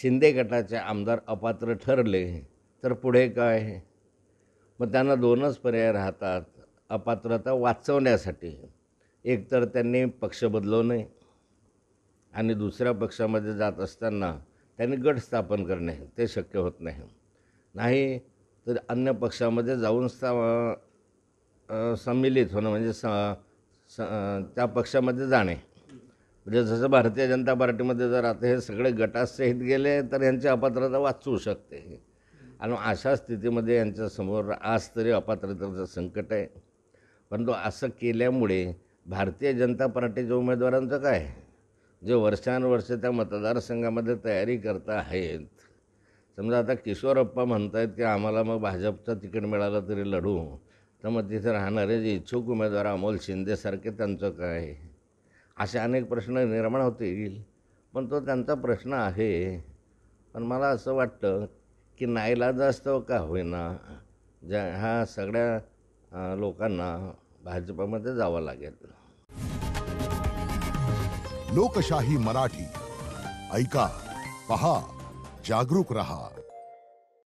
शिंदे गटाचे आमदार अपात्र ठरले तर पुढे काय मग त्यांना दोनच पर्याय राहतात अपात्रता वाचवण्यासाठी एकतर त्यांनी पक्ष बदलू नये आणि दुसऱ्या पक्षामध्ये जात असताना त्यांनी गट स्थापन करणे ते शक्य होत नाही नाही तर अन्य पक्षामध्ये जाऊन स्था सम्मिलित होणं म्हणजे स त्या पक्षामध्ये जाणे म्हणजे जसं भारतीय जनता पार्टीमध्ये जर आता हे सगळे गटासहित गेले तर यांची अपात्रता वाचू शकते आणि अशा स्थितीमध्ये यांच्यासमोर आज तरी अपात्रतेचं संकट आहे परंतु असं केल्यामुळे भारतीय जनता पार्टीच्या उमेदवारांचं काय जे वर्षानुवर्ष त्या मतदारसंघामध्ये तयारी करता आहेत समजा आता किशोरप्पा म्हणत आहेत की आम्हाला मग भाजपचं तिकीट मिळालं तरी लढू तर मग तिथे राहणारे जे इच्छुक उमेदवार अमोल शिंदेसारखे त्यांचं काय आहे असे अनेक प्रश्न निर्माण होतील पण तो त्यांचा प्रश्न आहे पण मला असं वाटतं की नाईलाज असतो का होईना ज्या ह्या सगळ्या लोकांना भाजपामध्ये जावं लागेल लोकशाही मराठी ऐका पहा जागरूक रहा